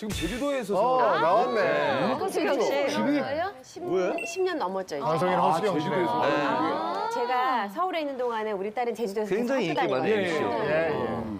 지금 제주도에서 어, 나왔네. 허수경 씨. 집이 왜? 10, 년 넘었죠, 이제. 방송인 아, 허수경 씨. 제주도에서. 아. 네. 제가 서울에 있는 동안에 우리 딸이 제주도에서 굉장히 계속 인기 많은 다니거든 10여 예, 예.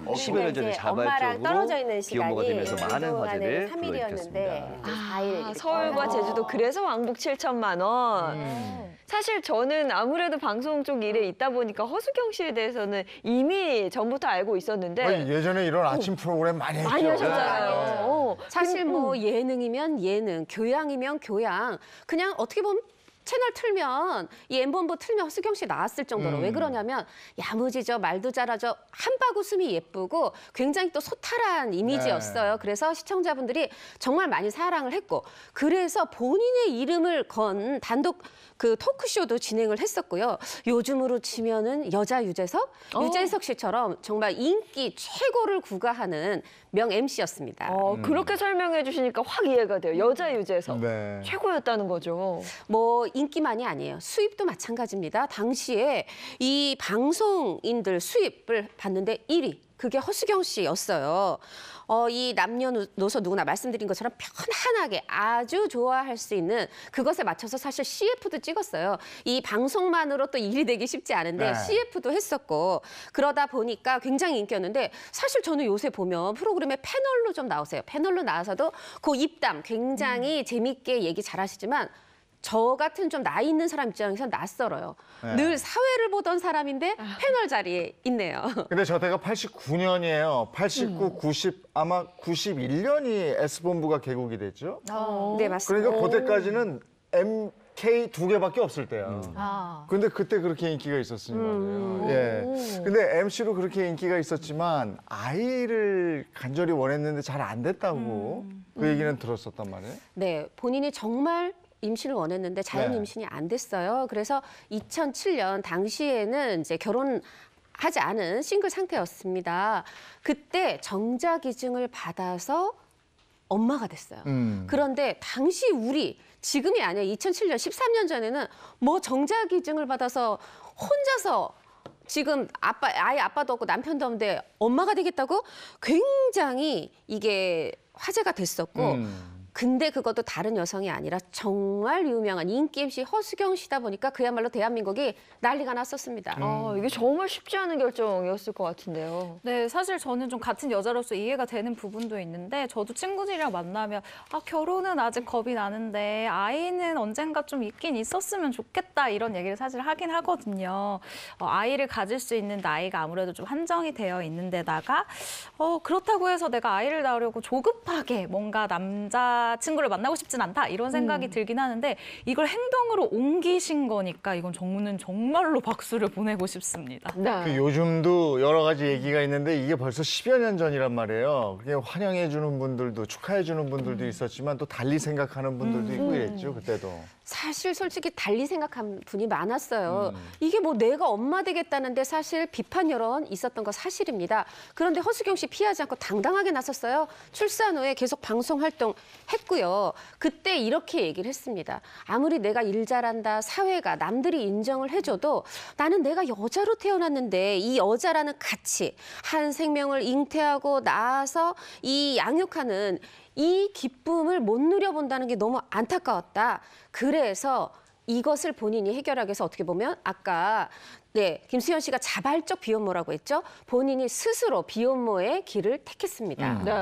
어, 년 전에 엄마랑 자발적으로 떨어져 있는 비혼모가 시간이 되면서 많은 화제를 3일이었는데 불러일으켰습니다. 아, 아, 서울과 제주도 그래서 왕복 7천만 원. 음. 사실 저는 아무래도 방송 쪽 일에 있다 보니까 허수경 씨에 대해서는 이미 전부터 알고 있었는데 예전에 이런 아침 프로그램 많이 했죠. 많이 하셨잖아요. 네. 어. 사실 뭐 음, 음. 예능이면 예능, 교양이면 교양. 그냥 어떻게 보면 채널 틀면 이 엠본부 틀면 수경 씨 나왔을 정도로 음. 왜 그러냐면 야무지죠 말도 잘하죠 한박 웃음이 예쁘고 굉장히 또 소탈한 이미지였어요. 네. 그래서 시청자분들이 정말 많이 사랑을 했고 그래서 본인의 이름을 건 단독 그 토크쇼도 진행을 했었고요. 요즘으로 치면은 여자 유재석, 어. 유재석 씨처럼 정말 인기 최고를 구가하는 명 MC였습니다. 어, 음. 그렇게 설명해 주시니까 확 이해가 돼요. 여자 유재석 네. 최고였다는 거죠. 뭐 인기만이 아니에요. 수입도 마찬가지입니다. 당시에 이 방송인들 수입을 봤는데 1위. 그게 허수경 씨였어요. 어, 이 남녀노소 누구나 말씀드린 것처럼 편안하게 아주 좋아할 수 있는 그것에 맞춰서 사실 CF도 찍었어요. 이 방송만으로 또 일이 되기 쉽지 않은데 네. CF도 했었고 그러다 보니까 굉장히 인기였는데 사실 저는 요새 보면 프로그램에 패널로 좀 나오세요. 패널로 나와서도 그 입담 굉장히 음. 재밌게 얘기 잘하시지만 저 같은 좀 나이 있는 사람 입장에서 낯설어요. 네. 늘 사회를 보던 사람인데 아. 패널 자리에 있네요. 근데 저 때가 89년이에요. 89, 90 아마 91년이 S본부가 개국이 됐죠. 어. 네, 맞습니다. 그러니까 그때까지는 MK 두 개밖에 없을 때야. 음. 아. 근데 그때 그렇게 인기가 있었으니 까이 음. 예. 근데 MC로 그렇게 인기가 있었지만 아이를 간절히 원했는데 잘 안 됐다고 음. 그 얘기는 들었었단 말이에요. 네, 본인이 정말 임신을 원했는데 자연 네. 임신이 안 됐어요. 그래서 2007년 당시에는 이제 결혼 하지 않은 싱글 상태였습니다. 그때 정자 기증을 받아서 엄마가 됐어요. 음. 그런데 당시 우리 지금이 아니라 2007년 13년 전에는 뭐 정자 기증을 받아서 혼자서 지금 아빠 아예 아빠도 없고 남편도 없는데 엄마가 되겠다고 굉장히 이게 화제가 됐었고 음. 근데 그것도 다른 여성이 아니라 정말 유명한 인기 MC 허수경 씨다 보니까 그야말로 대한민국이 난리가 났었습니다. 아, 이게 정말 쉽지 않은 결정이었을 것 같은데요. 네, 사실 저는 좀 같은 여자로서 이해가 되는 부분도 있는데 저도 친구들이랑 만나면 아, 결혼은 아직 겁이 나는데 아이는 언젠가 좀 있긴 있었으면 좋겠다 이런 얘기를 사실 하긴 하거든요. 어, 아이를 가질 수 있는 나이가 아무래도 좀 한정이 되어 있는데다가 어, 그렇다고 해서 내가 아이를 낳으려고 조급하게 뭔가 남자 친구를 만나고 싶진 않다 이런 음. 생각이 음. 들긴 하는데 이걸 행동으로 옮기신 거니까 이건 정우는 정말로 박수를 보내고 싶습니다. 네. 그 요즘도 여러 가지 얘기가 있는데 이게 벌써 10여 년 전이란 말이에요. 그게 환영해 주는 분들도 축하해 주는 분들도 음. 있었지만 또 달리 생각하는 분들도 있고 음. 이랬죠 그때도. 사실 솔직히 달리 생각한 분이 많았어요. 음. 이게 뭐 내가 엄마 되겠다는데 사실 비판 여론 있었던 거 사실입니다. 그런데 허수경 씨 피하지 않고 당당하게 나섰어요. 출산 후에 계속 방송 활동 했고요. 그때 이렇게 얘기를 했습니다. 아무리 내가 일 잘한다, 사회가 남들이 인정을 해줘도 나는 내가 여자로 태어났는데 이 여자라는 가치, 한 생명을 잉태하고 낳아서 이 양육하는 이 기쁨을 못 누려본다는 게 너무 안타까웠다. 그래서 이것을 본인이 해결하기 위해서 어떻게 보면 아까 네, 김수현 씨가 자발적 비혼모라고 했죠? 본인이 스스로 비혼모의 길을 택했습니다. 음. 네.